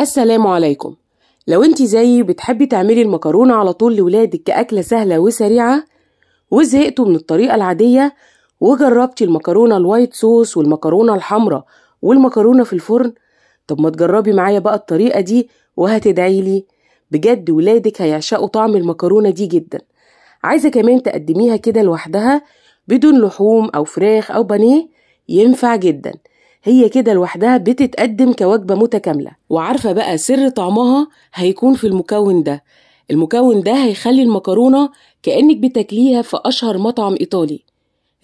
السلام عليكم لو انت زيي بتحبي تعملي المكرونة على طول لولادك كأكلة سهلة وسريعة وزهقتوا من الطريقة العادية وجربتي المكرونة الوايت صوص والمكرونة الحمراء والمكرونة في الفرن طب ما تجربي معايا بقى الطريقة دي وهتدعي لي بجد ولادك هيعشقوا طعم المكرونة دي جدا عايزة كمان تقدميها كده لوحدها بدون لحوم أو فراخ أو بانيه ينفع جداً هي كده لوحدها بتتقدم كوجبة متكاملة وعارفة بقى سر طعمها هيكون في المكون ده المكون ده هيخلي المكرونة كأنك بتاكليها في أشهر مطعم إيطالي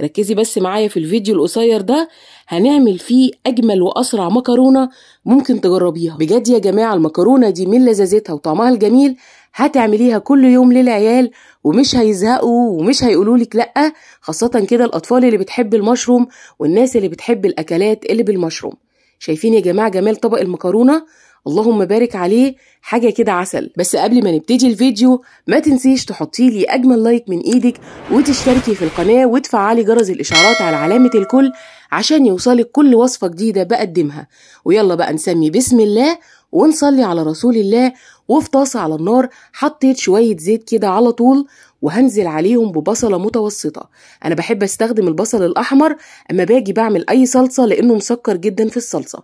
ركزي بس معايا في الفيديو القصير ده هنعمل فيه أجمل وأسرع مكرونة ممكن تجربيها بجد يا جماعة المكرونة دي من لذاذتها وطعمها الجميل هتعمليها كل يوم للعيال ومش هيزهقوا ومش هيقولوا لك لا خاصه كده الاطفال اللي بتحب المشروم والناس اللي بتحب الاكلات اللي بالمشروم شايفين يا جماعه جمال طبق المكرونه اللهم بارك عليه حاجه كده عسل بس قبل ما نبتدي الفيديو ما تنسيش تحطي لي اجمل لايك من ايدك وتشتركي في القناه وتفعلي جرس الاشعارات على علامه الكل عشان يوصلك كل وصفه جديده بقدمها ويلا بقى نسمي بسم الله ونصلي على رسول الله وفي طاسة على النار حطيت شوية زيت كده على طول وهنزل عليهم ببصلة متوسطة أنا بحب أستخدم البصل الأحمر أما باجي بعمل أي صلصة لأنه مسكر جدا في الصلصة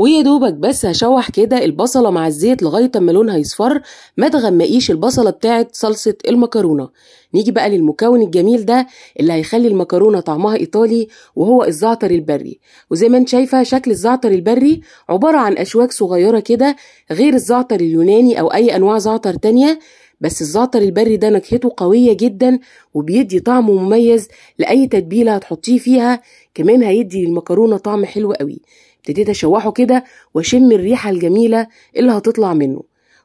ويا دوبك بس هشوح كده البصلة مع الزيت لغاية اما لونها يصفر ما تغمقيش البصلة بتاعة صلصة المكرونة نيجي بقى للمكون الجميل ده اللي هيخلي المكرونة طعمها إيطالي وهو الزعتر البري وزي ما انت شايفة شكل الزعتر البري عبارة عن أشواك صغيرة كده غير الزعتر اليوناني أو أي أنواع زعتر تانية بس الزعتر البري ده نكهته قوية جدا وبيدي طعم مميز لأي تتبيلة هتحطيه فيها كمان هيدي للمكرونة طعم حلو قوي ابتديت اشوحه كده واشم الريحه الجميله اللي هتطلع منه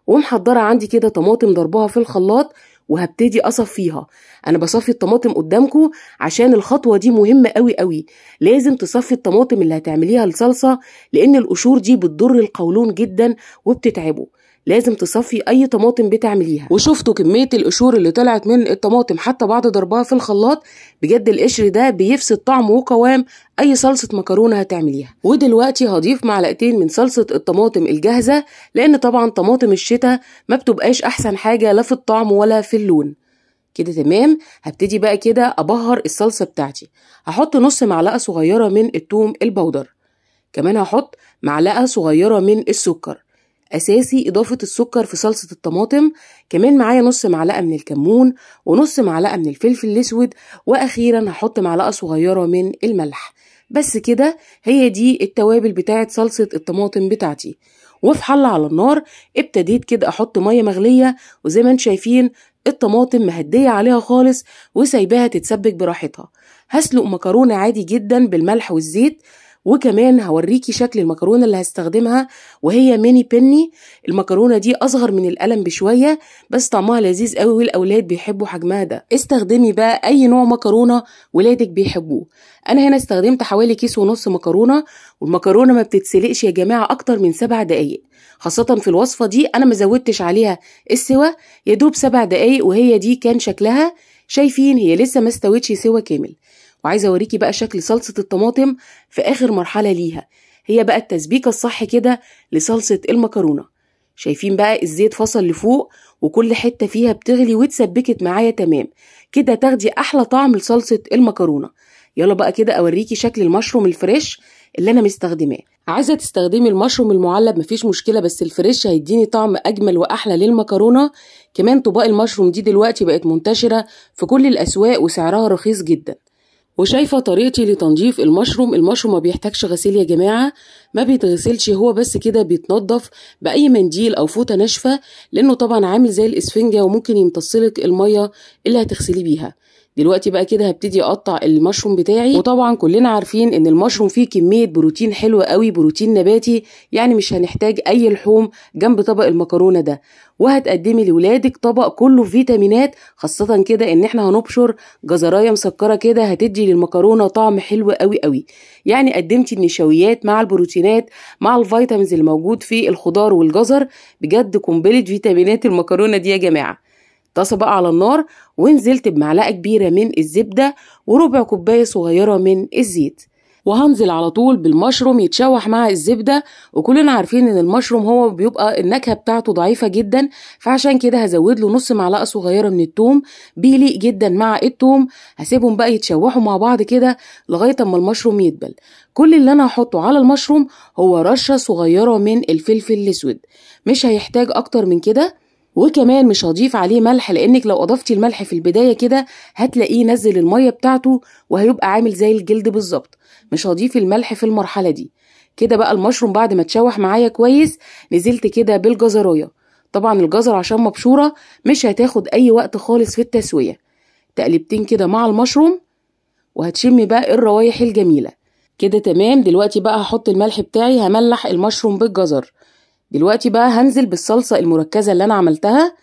ومحضره عندي كده طماطم ضربها في الخلاط وهبتدي اصفيها انا بصفي الطماطم قدامكم عشان الخطوه دي مهمه قوي قوي لازم تصفي الطماطم اللي هتعمليها الصلصه لان القشور دي بتضر القولون جدا وبتتعبه لازم تصفي اي طماطم بتعمليها وشفتوا كميه القشور اللي طلعت من الطماطم حتى بعد ضربها في الخلاط بجد القشر ده بيفسد طعم وقوام اي صلصه مكرونه هتعمليها ودلوقتي هضيف معلقتين من صلصه الطماطم الجاهزه لان طبعا طماطم الشتاء ما بتبقاش احسن حاجه لا في الطعم ولا في اللون كده تمام هبتدي بقى كده ابهر الصلصه بتاعتي هحط نص معلقه صغيره من التوم البودر كمان هحط معلقه صغيره من السكر أساسي إضافة السكر في صلصة الطماطم كمان معايا نص معلقة من الكمون ونص معلقة من الفلفل الأسود وأخيرا هحط معلقة صغيرة من الملح بس كده هي دي التوابل بتاعة صلصة الطماطم بتاعتي وفي حلة على النار ابتديت كده أحط مية مغلية وزي ما انتم شايفين الطماطم مهدية عليها خالص وسايباها تتسبك براحتها هسلق مكرونة عادي جدا بالملح والزيت وكمان هوريكي شكل المكرونة اللي هستخدمها وهي ميني بني المكرونة دي أصغر من القلم بشوية بس طعمها لذيذ قوي والأولاد بيحبوا حجمها ده استخدمي بقى أي نوع مكرونة ولادك بيحبوه أنا هنا استخدمت حوالي كيس ونص مكرونة والمكرونة ما بتتسلقش يا جماعة أكتر من سبع دقايق خاصة في الوصفة دي أنا ما زودتش عليها السوى يدوب سبع دقايق وهي دي كان شكلها شايفين هي لسه ما استوتش سوى كامل وعايزه اوريكي بقى شكل صلصه الطماطم في اخر مرحله ليها هي بقى التسبيكه الصح كده لصلصه المكرونه شايفين بقى الزيت فصل لفوق وكل حته فيها بتغلي واتسبكت معايا تمام كده تاخدي احلى طعم لصلصه المكرونه يلا بقى كده اوريكي شكل المشروم الفريش اللي انا مستخدماه عايزه تستخدمي المشروم المعلب مفيش مشكله بس الفريش هيديني طعم اجمل واحلى للمكرونه كمان طباق المشروم دي دلوقتي بقت منتشره في كل الاسواق وسعرها رخيص جدا وشايفه طريقتي لتنظيف المشروم المشروم ما بيحتاجش غسيل يا جماعه ما بيتغسلش هو بس كده بيتنضف باي منديل او فوطه ناشفه لانه طبعا عامل زي الاسفنجه وممكن يمتصلك الميه اللي هتغسلي بيها دلوقتي بقى كده هبتدي اقطع المشروم بتاعي وطبعا كلنا عارفين ان المشروم فيه كميه بروتين حلوه قوي بروتين نباتي يعني مش هنحتاج اي لحوم جنب طبق المكرونه ده وهتقدمي لولادك طبق كله فيتامينات خاصه كده ان احنا هنبشر جزرايه مسكره كده هتدي للمكرونه طعم حلو قوي قوي يعني قدمتي النشويات مع البروتينات مع الفيتامينز الموجود في الخضار والجزر بجد قنبله فيتامينات المكرونه دي يا جماعه طاسة بقى على النار ونزلت بمعلقة كبيرة من الزبدة وربع كوباية صغيرة من الزيت وهنزل على طول بالمشروم يتشوح مع الزبدة وكلنا عارفين ان المشروم هو بيبقى النكهة بتاعته ضعيفة جدا فعشان كده هزود له نص معلقة صغيرة من التوم بيليق جدا مع التوم هسيبهم بقى يتشوحوا مع بعض كده لغاية اما المشروم يدبل كل اللي انا هحطه على المشروم هو رشة صغيرة من الفلفل الاسود مش هيحتاج اكتر من كده وكمان مش هضيف عليه ملح لانك لو اضفتي الملح في البدايه كده هتلاقيه نزل الميه بتاعته وهيبقى عامل زي الجلد بالظبط مش هضيف الملح في المرحله دي كده بقى المشروم بعد ما اتشوح معايا كويس نزلت كده بالجزرايه طبعا الجزر عشان مبشوره مش هتاخد اي وقت خالص في التسويه تقلبتين كده مع المشروم وهتشمي بقى الروايح الجميله كده تمام دلوقتي بقى هحط الملح بتاعي هملح المشروم بالجزر دلوقتي بقى هنزل بالصلصة المركزة اللي أنا عملتها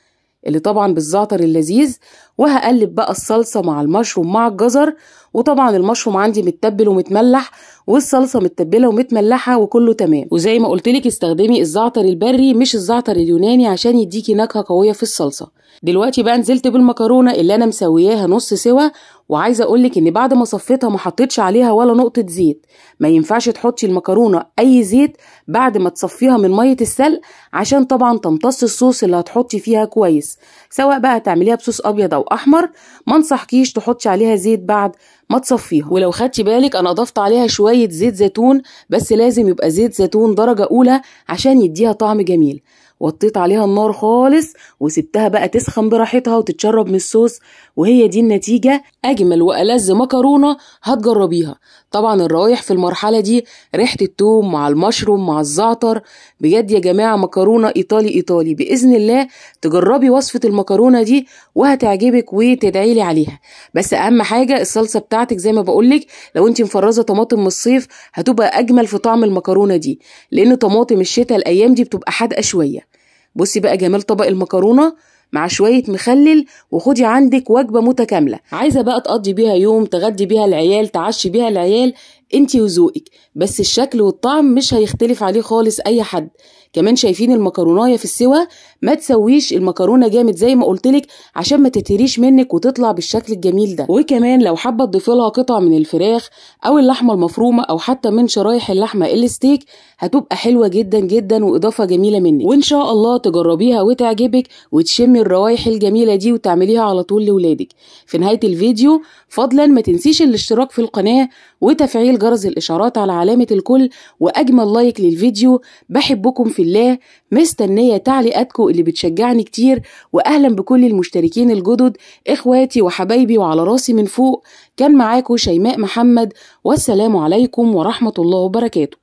اللي طبعا بالزعتر اللذيذ وهقلب بقى الصلصه مع المشروم مع الجزر وطبعا المشروم عندي متبل ومتملح والصلصه متبله ومتملحه وكله تمام وزي ما قلت لك استخدمي الزعتر البري مش الزعتر اليوناني عشان يديكي نكهه قويه في الصلصه دلوقتي بقى نزلت بالمكرونه اللي انا مسوياها نص سوا وعايزه اقول لك ان بعد ما صفيتها ما حطيتش عليها ولا نقطه زيت ما ينفعش تحطي المكرونه اي زيت بعد ما تصفيها من ميه السلق عشان طبعا تمتص الصوص اللي هتحطي فيها كويس سواء بقى تعمليها بصوص ابيض او او احمر ما انصحكيش تحطي عليها زيت بعد ما تصفيها ولو خدتي بالك انا اضفت عليها شويه زيت زيتون بس لازم يبقى زيت زيتون درجه اولى عشان يديها طعم جميل وطيت عليها النار خالص وسبتها بقى تسخن براحتها وتتشرب من الصوص وهي دي النتيجة أجمل وألذ مكرونة هتجربيها طبعا الروايح في المرحلة دي ريحة التوم مع المشروم مع الزعتر بجد يا جماعة مكرونة إيطالي إيطالي بإذن الله تجربي وصفة المكرونة دي وهتعجبك وتدعيلي عليها بس أهم حاجة الصلصة بتاعتك زي ما بقولك لو أنت مفرزة طماطم من الصيف هتبقى أجمل في طعم المكرونة دي لأن طماطم الشتاء الأيام دي بتبقى حادقة شوية بصي بقى جمال طبق المكرونه مع شوية مخلل وخدي عندك وجبة متكاملة عايزة بقى تقضي بيها يوم تغدي بيها العيال تعشي بيها العيال انتي وذوقك بس الشكل والطعم مش هيختلف عليه خالص اي حد كمان شايفين المكرونايه في السوا ما تسويش المكرونه جامد زي ما قلتلك عشان ما تتريش منك وتطلع بالشكل الجميل ده وكمان لو حابه تضيف لها قطع من الفراخ او اللحمه المفرومه او حتى من شرايح اللحمه الستيك هتبقى حلوه جدا جدا واضافه جميله منك وان شاء الله تجربيها وتعجبك وتشمي الروايح الجميله دي وتعمليها على طول لاولادك في نهايه الفيديو فضلا ما تنسيش الاشتراك في القناه وتفعيل جرس الاشعارات على علامه الكل واجمل لايك للفيديو بحبكم في الله مستنيه تعليقاتكم اللي بتشجعني كتير واهلا بكل المشتركين الجدد اخواتي وحبايبي وعلى راسي من فوق كان معاكم شيماء محمد والسلام عليكم ورحمه الله وبركاته